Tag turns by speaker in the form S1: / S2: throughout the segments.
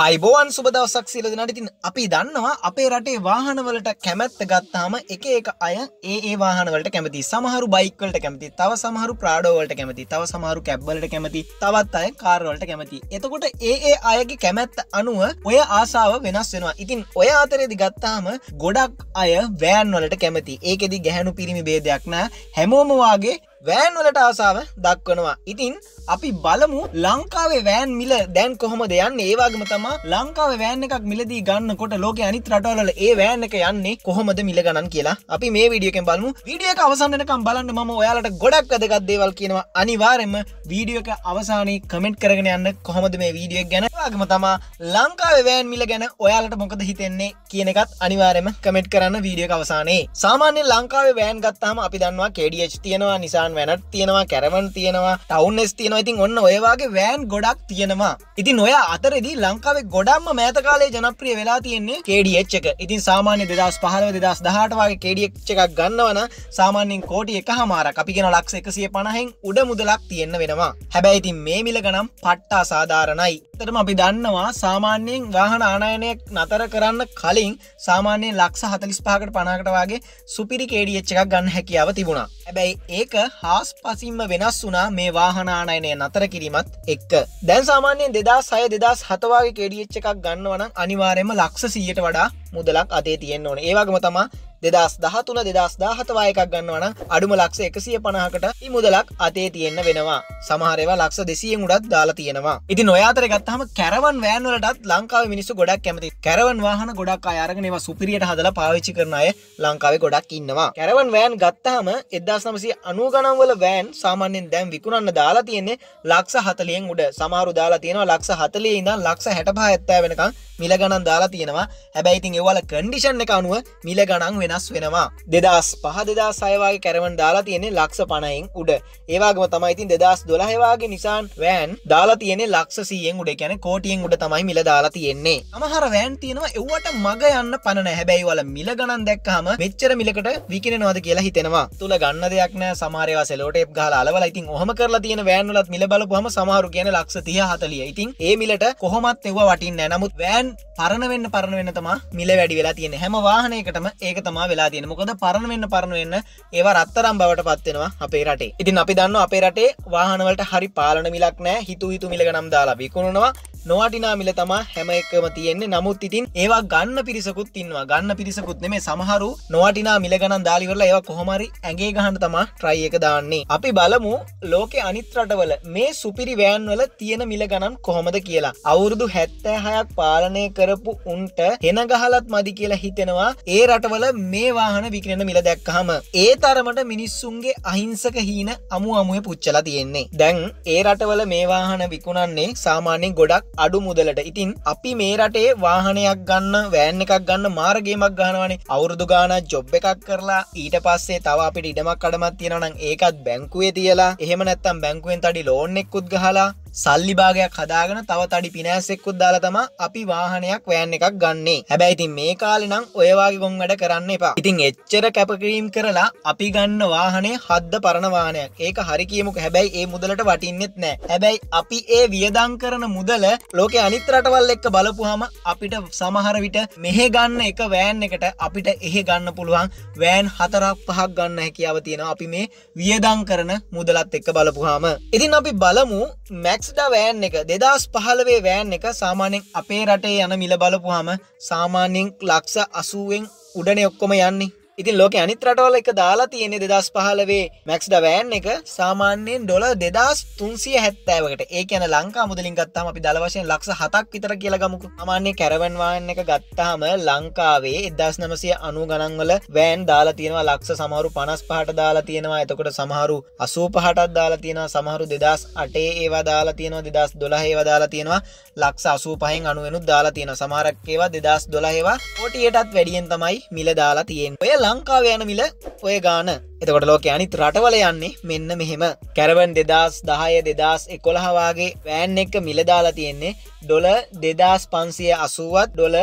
S1: අයිබෝවන් සුබ දවසක් සියලු දෙනාට ඉතින් අපි දන්නවා අපේ රටේ වාහනවලට කැමැත්ත ගත්තාම එක එක අය ඒ ඒ වාහනවලට කැමති සමහරු බයික් වලට කැමති තව සමහරු ප්‍රාඩෝ වලට කැමති තව සමහරු කැබ් වලට කැමති තවත් අය කාර් වලට කැමති. එතකොට ඒ ඒ අයගේ කැමැත්ත අනුව ඔය ආසාව වෙනස් වෙනවා. ඉතින් ඔය අතරේදී ගත්තාම ගොඩක් අය වෑන් වලට කැමති. ඒකෙදි ගැහැණු පිරිමි ભેදයක් නෑ. හැමෝම වාගේ වෑන් වලට ආසාව දක්වනවා. ඉතින් අපි බලමු ලංකාවේ වෑන් මිල දැන් කොහොම දෙයන්න ඒවාගම තමා ලංකාව වෑන් එකක් මිලදී ගන්න කොට ලෝක අනිත් රටවල ඒ වෑන් එක යන්නේ කොහොමද මිල ගණන් කියලා අපි මේ විඩියකෙන් බලමු විඩිය එක අවසන්නකම් බලන්න ම ඔයාලට ගොඩක් අදගත් දේවල් කියනවා අනිවාරෙන්ම වීඩියෝ එක අවසානයේ කමෙන්ට් කරගෙන යන්න කොහොමද මේ වීඩියක් ගැන වගම තමා ලංකාව වෑන් මිල ගැන ඔයාලට මොකද හිතෙන්නේ කියන එකත් අනිවාරම කමෙන්ට් කරන්න වීඩිය අවසානයේ සාමාන්‍ය ලංකාව වෑන් ගත්තාම අපි දන්නවා කෙඩියච් තියෙනවා නිසාන් වැනට තියෙනවා කැරවන් තියෙනවා ටවන්ස් තියෙන තියෙන ඉතින් ඔන්න ඔයවාගේ වෑන් ගොඩක් තියෙනවා ඉතින් ඔය අතරදි ලංකාවේ ගොඩක්ම මෑතකාලේ ජනප්‍රිය වෙලා තියෙන්නේ කඩියච් එක ඉතින් සාමාන්‍ය දෙදස් පහලව දෙදස් දහටවාගේ කඩියක්් එකක් ගන්නවන සාමාන්‍යෙන් කෝටි එක හමාර අපි කියෙන ලක්ෂ එකසිය පණහෙන් උඩ මුදලක් තියෙන්න වෙනවා හැබැයි ඉතින් මේ මිලගනම් පට්ටා සාධාරණයි ඇත්තටම අපි දන්නවා සාමාන්‍යයෙන් වාහන ආනායනයක් නතර කරන්න කලින් සාමාන්‍යයෙන් ලක්ෂ හතලිස් පාකට පනාකට වගේ සුපිරි කේඩියච්ච එකක් ගන්න හැකියාව තිබුණා. ඇබැයි ඒක හාස් පසින්ම වෙනස් වුනා මේ වාහනානය නිර්මාණය නතර කිරීමත් එක්ක. දැන් සාමාන්‍යයෙන් දෙදා සය දෙදස් හතවාගේ කෙඩියච්ච එකක් ගන්නවනම් අනිවාරයම ලක්ෂ සීයට වඩා මුදලක් අතේ තියෙන් ඕන ඒවාගම තමා දෙදස් දහතුන දෙදස් දාහතවා එකක් ගන්නවන අඩුම ලක්ෂ එකසිය පණහකට ඉමුදලක් අතේ තියෙන්න වෙනවා සමහරවා ලක්ෂ දෙසියෙන් උඩත් දාලා තියෙනවා ඉති නොයාතර ගත්තහම කැරවන් වෑන්වලටත් ලංකාව මිනිස්සු ගොඩක් කැමති කැරවන් වාහන ගොඩක් අයාරගෙනවා සුපිරියට හදල පාවිච්චි කරනය ලංකාවේ ගොඩක් ඉන්නවා කැරවන් වෑන් ගත්තහම එදස් නමසි අනු ගනම්වල වෑන් සාමාන්‍යෙන් දැම් විකුණන්න දාලා තියෙන්නේ ලක්ෂ හතලියෙන් උඩ සමාරු දාලා තියෙනවා ලක්ෂ හතලිය ඉඳ ලක්ෂ හැටපා ඇත්තෑ වෙනකම් මිල ගණන් දාලා තියෙනවා හැබැයිතින් එවල කඩිෂන් එක අනුව මිල ගණන් වෙන වෙනස් වෙනවා දෙදස් පහ දෙදා සයවාගේ කැරවන් දාලා තියෙන්නේ ලක්ෂ පණයින් උඩ ඒවාගම තමයිතින් දෙදස් දොළහවාගේ නිසාන් වෑන් දාලා තියෙන්නේ ලක්ෂ සියෙන් උඩ කියැන කෝටියෙන් උඩ තමයි මිල දාලා තියෙන්නේ අමහර වෑන් තියෙනවා එවට මග යන්න පණන හැබැයි වල මිල ගණන් දැක්කහම වෙච්චර මිලකට විකිනවාද කියලා හිතෙනවා තුළ ගන්න දෙයක් නෑ සමාරයවා සෙලෝට එප් ගහලා අලවල ඉතින් හොම කරලා තියෙන වෑන්ලත් මිල බලපුහම සමාරු කියන ලක්ෂ තිය හතලිය ඉතින් ඒ මිලට කොහොමත් එව වටින්න නමුත් වෑන් පරණවෙන්න පරණවෙන්න තමා මිල වැඩි වෙලා තියෙන හැම වාහනයකටම ඒක තමා තමා වෙලා තියෙන මොකද පරණ වෙන්න පරණ වෙන්න ඒවා රත්තරම් බවට පත්වෙනවා අපේ රටේ ඉතින් අපි දන්න අපේ රටේ වාහනවලට හරි පාලන මිලක් නෑ හිතු හිතු මිලගනම් දාලා විකුණනවා නොවටිනා මිල තමා හැම එකම තියෙන්නේ නමුත් ඉතින් ඒවා ගන්න පිරිසකුත් ඉන්නවා ගන්න පිරිසකුත් මේ සමහරු නොවටිනා මිල ගණන් දාලිවරලා ඒවා කොහොමරි ඇගේ ගහන්න තමා ට්‍රයි එක දාන්නේ අපි බලමු ලෝකෙ අනිත් රටවල මේ සුපිරි වෑන් වල තියෙන මිල ගණන් කොහොමද කියලා අවුරුදු හැත්තෑ හයක් පාලනය කරපු උන්ට හෙන ගහලත් මදි කියලා හිතෙනවා ඒ රටවල මේ වාහන විකරෙන මිල දැක්කහම ඒ තරමට මිනිස්සුන්ගේ අහිංසක හීන අමු අමුව පුච්චලා තියෙන්නේ දැන් ඒ රටවල මේ වාහන විකුණන්නේ සාමාන්‍යෙන් ගොඩක් අඩු මුදලට ඉතින් අපි මේ රටේ වාහනයක් ගන්න වෑන් එකක් ගන්න මාර්ගේමක් ගහනවනේ අවුරුදු ගාන ජොබ් එකක් කරලා ඊට පස්සේ තව අපිට ඉඩමක් කඩමත් තියෙනනම් ඒකත් බැංකුවේ තියලා එහෙම නැත්තම් බැංකුවෙන් තඩි ලෝන්නෙක්කුත් ගහලා සල්ලි භාගයක් හදාගෙන තව තඩි පිනෑසෙක්කුත් දාලා තමා අපි වාහනයක් වෑන් එකක් ගන්නේ. හැබැයි ඉතින් මේ කාලේ නම් ඔය වගේ ගොන් වැඩ කරන්න එපා. ඉතින් එච්චර කැපකිරීම කරලා අපි ගන්න වාහනේ හද්ද පරණ වාහනයක්. ඒක හරි කියමුකෝ. හැබැයි ඒ මුදලට වටින්නෙත් නෑ. හැබැයි අපි ඒ වියදම් කරන මුදල ලෝකේ අනිත් රටවල් එක්ක බලපුවාම අපිට සමහර විට මෙහෙ ගන්න එක වෑන් එකට අපිට එහෙ ගන්න පුළුවන් වෑන් හතරක් පහක් ගන්න හැකියාව තියෙනවා. අපි මේ වියදම් කරන මුදලත් එක්ක බලපුවාම. ඉතින් අපි බලමු මැක් ටැක්ස්ඩා වෑන් එක දෙදස් පහලවේ වෑන් එක සාමාන්‍යෙන් අපේ රටේ යන මිල බලපුහම සාමාන්‍යෙන් ලක්ෂ අසුවෙන් උඩනේ ඔක්කොම යන්නේ ඉතින් ලෝක අනිත් රටවල එක දාලා තියෙන්නේ දෙදස් පහලවේ මැක්ස් ඩවෑන් එක සාමාන්‍යයෙන් ඩොල දෙදස් තුන්සිය හැත්තෑවකට ඒ කියන ලංකා මුදලින් ගත්තාම අපි දලවශයෙන් ලක්ෂ හතක් විතර කියලගමුකු සාමාන්‍ය කැරවන්වාන් එක ගත්තාම ලංකාවේ එදස් නමසය අනු ගණන්වල වෑන් දාලා තියෙනවා ලක්ෂ සමහරු පනස් පහට දාලා තියෙනවා එතකොට සමහරු අසූ පහටත් දාලා තියෙනවා සමහරු දෙදස් අටේ ඒවා දාලා තියෙනවා දෙදස් දොලා ඒවා දාලා තියෙනවා ලක්ෂ අසූ පහෙන් අනුවෙනුත් දාලා තියෙන සමහරක් ඒවා දෙදස් දොලා ඒවා පොටියටත් වැඩියෙන් තමයි මිල දාලා තියෙන් ඔයලා ලංකාව යන මිල ඔය ගාන එතකොට ලෝක අනිත් රටවල යන්නේ මෙන්න මෙහෙම කැරවන් දෙදස් දහය දෙදස් එකොළහවාගේ වෑන් එක මිලදාලා තියෙන්නේ ඩොල දෙදස් පන්සිය අසුවත් ඩොල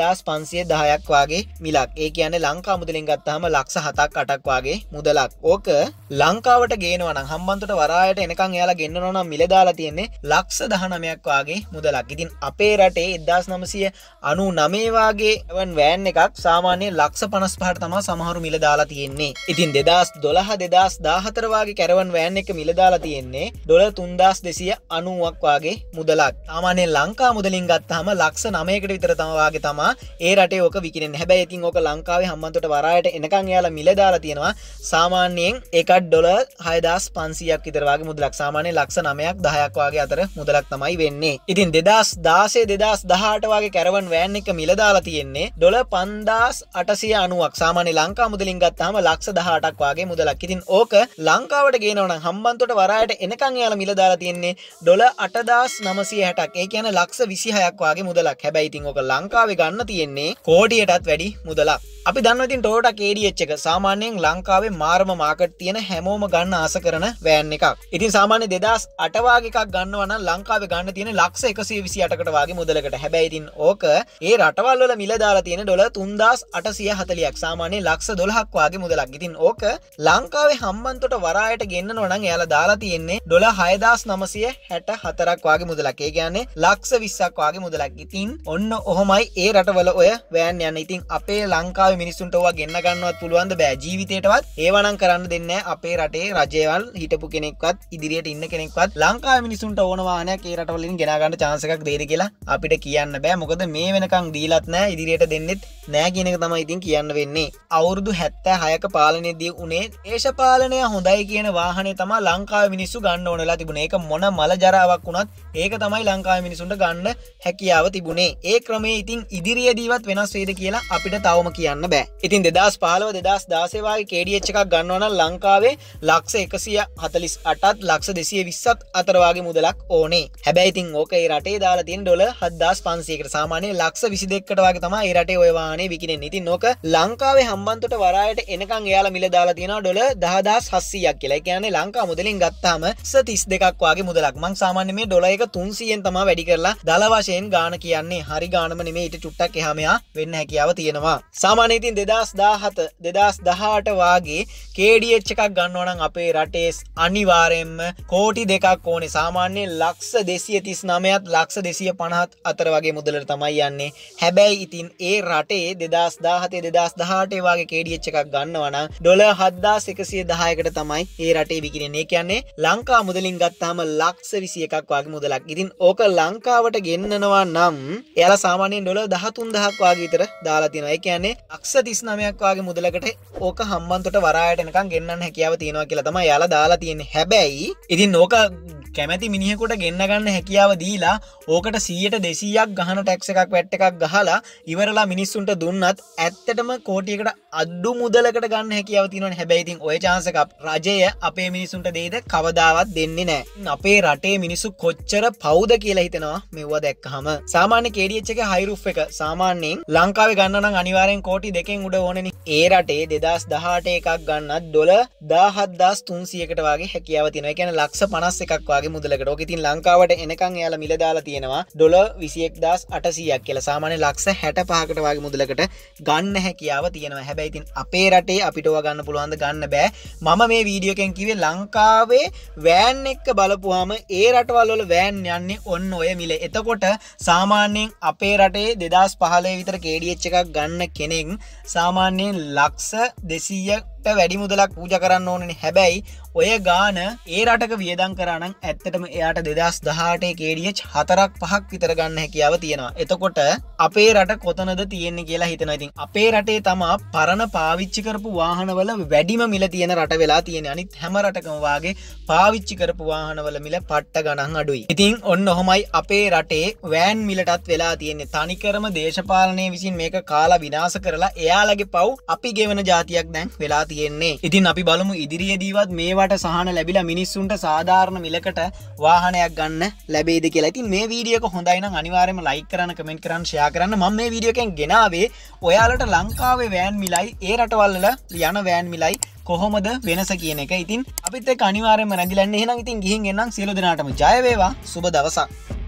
S1: දෙදස් පන්සිය දහයක් වගේ මිලක් ඒ කියන ලංකා මුදලින් ගත්තාම ලක්ෂ හතක් අටක් වගේ මුදලක් ඕක ලංකාවට ගේනවන හම්බන්තට වරායට එනකං යාලා ගෙන්න්නනොනම් මිලදාලා තියෙන්නේ ලක්ෂ දහනමයක් වගේ මුදලක් ඉතින් අපේ රටේ එදදාස් නමසිය අනු නමේවාගේ වන් වෑන් එකක් සාමාන්‍ය ලක්ෂ පනස් පහට තමා සමහරු මිලදාලා තියෙන්නේ ඉතින් දෙදා දෙදස් දොළහ දෙදස් දාහතරවාගේ කැරවන් වෑන් එක මිලදාලා තියෙන්නේ ඩොල තුන්දස් දෙසිය අනුවක්වාගේ මුදලක් තමනේ ලංකා මුදලින් ගත්තහම ලක්ෂ නමයකට විතර තමවාගේ තමා ඒ රටේ ඕක විකිරෙන් හැබැයි ඉතින් ඕක ලංකාවේ හම්බන්තොට වරායට එනකං යාලා මිලදාලා තියෙනවා සාමාන්‍යයෙන් එකත් ඩොල හයදස් පන්සියක් විතරවාගේ මුදලක් සාමානය ලක්ෂ නමයක් දහයක්වාගේ අතර මුදලක් තමයි වෙන්නේ ඉතින් දෙදස් දාසේ දෙදස් දහටවාගේ කැරවන් වෑන් එක මිලදාලා තියෙන්නේ ඩොල පන්දස් අටසිය අනුවක් සාමානය ලංකා මුදලින් ගත්තාම ලක්ෂ දහටක්වා වගේ මුදලක් ඉතින් ඕක ලංකාවට ගේනවන හම්බන්තොට වරායට එනකං යාල මිල දාලා තියෙන්නේ ඩොල අටදස් නමසිය හැටක් ඒ කියන ලක්ෂ විසිහයක් වගේ මුදලක් හැබැයිතින් ඕක ලංකාවේ ගන්න තියෙන්නේ කෝඩියටත් වැඩි මුදලක් අපි දන්නවතින් ටෝට කේඩියච්ච එක සාමාන්‍යයෙන් ලංකාවේ මාර්ම මාකට් තියෙන හැමෝම ගන්න ආස කරන වෑන් එකක් ඉතින් සාමාන්‍ය දෙදස් අටවාගේකක් ගන්නවන ලංකාවේ ගන්න තියෙන ලක්ෂ එකසේ විසි අටකට වගේ මුදලකට හැබැයිතින් ඕක ඒ රටවල්ල මිල දාලා තියෙන ඩොල තුන්දස් අටසිය හතලියක් සාමානය ලක්ෂ දොලහක්වාගේ මුදලක් ඉතින් ඕක ලංකාවේ හම්බන්තොට වරායට ගෙන්න්න නොනං යාල දාලා තියෙන්නේ ඩොල හයදස් නමසය හැට හතරක් වගේ මුදලකේ ගැන්නේ ලක්ස විස්සක් වගේ මුදලක් ඉතින් ඔන්න ඔහොමයි ඒ රටවල ඔය වෑන් යන්න ඉතින් අපේ ලංකාව මිනිසුන්ටව ගන්න ගන්නවත් පුළුවන්ද බෑ ජීවිතයටවත් ඒවනං කරන්න දෙන්න අපේ රටේ රජයවල් හිටපු කෙනෙක්වත් ඉදිරියට ඉන්න කෙනෙක්වත් ලංකා මිනිසුන්ට ඕනවානයක් ඒ රටවලින් ගෙනගන්න චාන්සකක් දේර කියලා අපිට කියන්න බෑ මොකද මේ වෙනකං දීලත් නෑ ඉදිරියට දෙන්නෙත් නෑ කියනක තමයි ඉතින් කියන්න වෙන්නේ අවුරුදු හැත්තෑ හයක පාලනෙදී උන තිබුණේ ඒශපාලනය හොඳයි කියන වාහනේ තමා ලංකා මිනිස්සු ගන්න ඕනලා තිබුණ ඒක මොන මල ජරාවක් වුණත් ඒක තමයි ලංකා මිනිසුන්ට ගන්න හැකියාව තිබුණේ ඒ ක්‍රමේ ඉතින් ඉදිරියදීවත් වෙනස් වේද කියලා අපිට තවම කියන්න බෑ ඉතින් දෙදස් පහලව දෙදස් දාසේවාගේ කේඩියච්ච එකක් ගන්නවන ලංකාවේ ලක්ෂ එකසිය හතලිස් අටත් ලක්ෂ දෙසිය විස්සත් අතරවාගේ මුදලක් ඕනේ හැබැයිතින් ඕක රටේ දාලා තින් ඩොල හදදාස් පන්සේකට සාමානය ලක්ෂ විසි දෙක්කටවාගේ තම රටේ ඔයවානේ විකිනෙන් ඉතින් නොක ලංකාවේ හම්බන්තට වරායට එනකං එයාලා මිල දාලා කරලා තියෙන ඩොල දහදස් හස්සියක් කියලා කියන ලංකා මුදලින් ගත්තාම සතිස් දෙකක්වාගේ මුදලක් මං සාමාන්‍ය මේ ඩොල එක තුන්සියෙන් තම වැඩි කරලා දල වශයෙන් ගාන කියන්නේ හරි ගානම නෙමේ ඊට චුට්ටක් එහමයා වෙන්න හැකියාව තියෙනවා සාමාන්‍ය ඉතින් දෙදස් දාහත දෙදස් දහට වාගේ කේඩියච් එකක් ගන්නවනම් අපේ රටේස් අනිවාරයෙන්ම කෝටි දෙකක් ඕනේ සාමාන්‍ය ලක්ස දෙසිය තිස් නමයත් ලක්ස දෙසිය පණහත් අතර වගේ මුදලට තමයි යන්නේ හැබැයි ඉතින් ඒ රටේ දෙදස් දාහතේ දෙදස් දහටේ වගේ කේඩියච් එකක් ගන්නවනම් ඩොල හද්දා සෙකසිය දහයකට තමයි ඒ රටේ විකිරන්නේ කියන්නේ ලංකා මුදලින් ගත්තාම ලක්ස විසි එකක් වගේ මුදලක් ඉතින් ඕක ලංකාවට ගෙන්න්නනවා නම් එයාලා සාමානයෙන් ඩොල දහතුන් දහක් වගේ විතර දාලා තියෙනවා ඒ කියන්නේ අක්ෂ තිස්නමයක් වගේ මුදලකට ඕක හම්බන්තොට වරායටනකම් ගෙන්න්න හැකියාව තියෙනවා කියලා තමයි යාලා දාලා තියෙන හැබැයි ඉතින් ඕක කැමැති මිනිහෙකුට ගෙන්න්න ගන්න හැකියාව දීලා ඕකට සියට දෙසීයක් ගහන ටැක්ස එකක් වැට්ට එකක් ගහලා ඉවරලා මිනිස්සුන්ට දුන්නත් ඇත්තටම කෝටියකට අඩ්ඩු මුදලකට ගන්න හැකියාව තිනට හැබැයිතින් ඔය චාන්සකක් රජය අපේ මිනිසුන්ට දේද කවදාවත් දෙන්නේ නෑ අපේ රටේ මිනිස්සු කොච්චර පෞද කියලා හිතෙනවා මෙව්වා දැක්කහම සාමාන්‍ය කේඩියච්චක හයිරු් එක සාමාන්‍යයෙන් ලංකාව ගන්නන අනිවාරෙන් කෝටි දෙකෙන් උඩ ඕනෙන ඒ රටේ දෙදස් දහට එකක් ගන්නත් දොල දාහත්දස් තුන්සියකට වගේ හැකියාව තින එකැන ලක්ෂ පනස් එකක්වා වගේ මුදලකට ෝකඉතින් ලංකාවට එනකං යාල මිල දාලා තියෙනවා ඩොල විසියෙක් දස් අටසියක් කියල සාමානය ලක්ෂ හැට පහකට වගේ මුදලකට ගන්න හැකියාව තියෙනවා හැබැයිතින් අපේ රටේ අපිටව ගන්න පුළුවන්ද ගන්න බෑ මම මේ වීඩියෝකෙන් කිවේ ලංකාවේ වෑන් එක්ක බලපුහම ඒ රටවල්ලොල වෑන් යන්නේ ඔන්න ඔය මිල එතකොට සාමාන්‍යයෙන් අපේ රටේ දෙදස් පහලේ විතර කේඩියච්ච එකක් ගන්න කෙනෙක් සාමාන්‍යයෙන් ලක්ෂ දෙසීයක් වැඩි මුදලක් පූජ කරන්න ඕනන හැබැයි ඔය ගාන ඒ රටක වියදං කරන්න ඇත්තටම එයාට දෙදස් දහටේ කේඩියච් හතරක් පහක් විතරගන්න හැකියාව තියෙනවා එතකොට අපේ රට කොතනද තියෙන්නේ කියලා හිතන ඉතින් අපේ රටේ තමා පරණ පාවිච්චි කරපු වාහනවල වැඩිම මිල තියෙන රට වෙලා තියෙන අනිත් හැම රටකම වාගේ පාවිච්චි කරපු වාහනවල මිල පට්ට ගණන් අඩුයි ඉතින් ඔන්න හොමයි අපේ රටේ වෑන් මිලටත් වෙලා තියෙන්නේ තනිකරම දේශපාලනය විසින් මේක කාලා විනාස කරලා එයාලගේ පව් අපි ගෙවන ජාතියක් දැන් වෙලා තියෙන්නේ ඉතින් අපි බලමු ඉදිරියදීවත් මේවට සහන ලැබිලා මිනිස්සුන්ට සාධාරණ මිලකට වාහනයක් ගන්න ලැබේද කියලා ඉතින් මේ වීඩියක හොඳයින අනිවාරම ලයි කරන්න කමෙන්ට කරන්න ෂයා කරන්න මම මේ වීඩියකෙන් ගෙනාවේ ඔයාලට ලංකාවේ වෑන් මිලයි ඒ රටවල්ල යන වෑන් මිලයි කොහොමද වෙනස කියන එක ඉතින් අපිත් අනිවාරම රැදිලන්න හෙන ඉතින් ගිහින් එන්නම් සියලු දෙනාටම ජයවේවා සුබ දවසක්